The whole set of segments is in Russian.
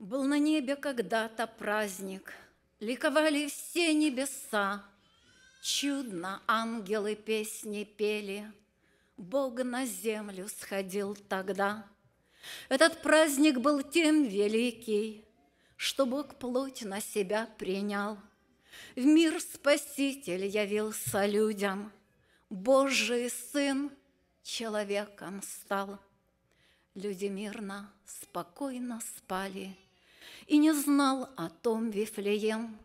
Был на небе когда-то праздник, Ликовали все небеса, Чудно ангелы песни пели, Бог на землю сходил тогда. Этот праздник был тем великий, Что Бог плоть на себя принял. В мир Спаситель явился людям, Божий Сын человеком стал. Люди мирно, спокойно спали — и не знал о том Вифлеем,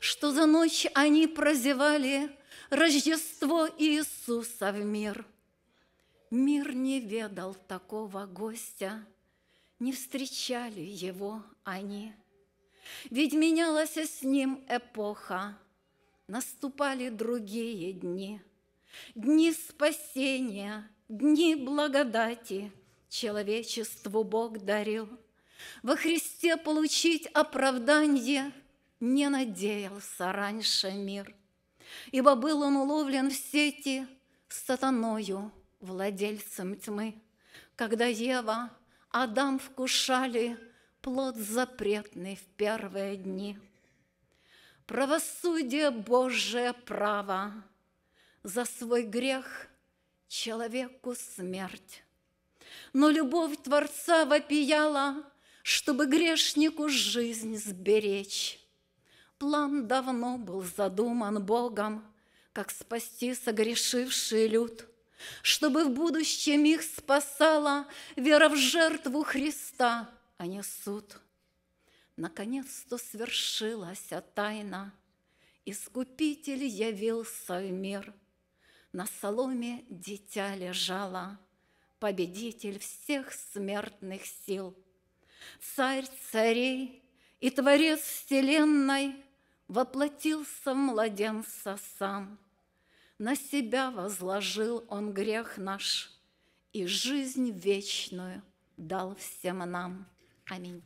Что за ночь они прозевали Рождество Иисуса в мир. Мир не ведал такого гостя, Не встречали его они. Ведь менялась с ним эпоха, Наступали другие дни, Дни спасения, дни благодати Человечеству Бог дарил – во Христе получить оправдание не надеялся раньше мир, ибо был он уловлен в сети сатаною, владельцем тьмы. Когда Ева, Адам вкушали плод запретный в первые дни. Правосудие Божие право, за свой грех человеку смерть. Но любовь Творца вопияла чтобы грешнику жизнь сберечь. План давно был задуман Богом, как спасти согрешивший люд, чтобы в будущем их спасала вера в жертву Христа, а не суд. Наконец-то свершилась тайна, Искупитель явился в мир. На соломе дитя лежало, Победитель всех смертных сил – Царь царей и Творец вселенной Воплотился в младенца сам. На себя возложил он грех наш И жизнь вечную дал всем нам. Аминь.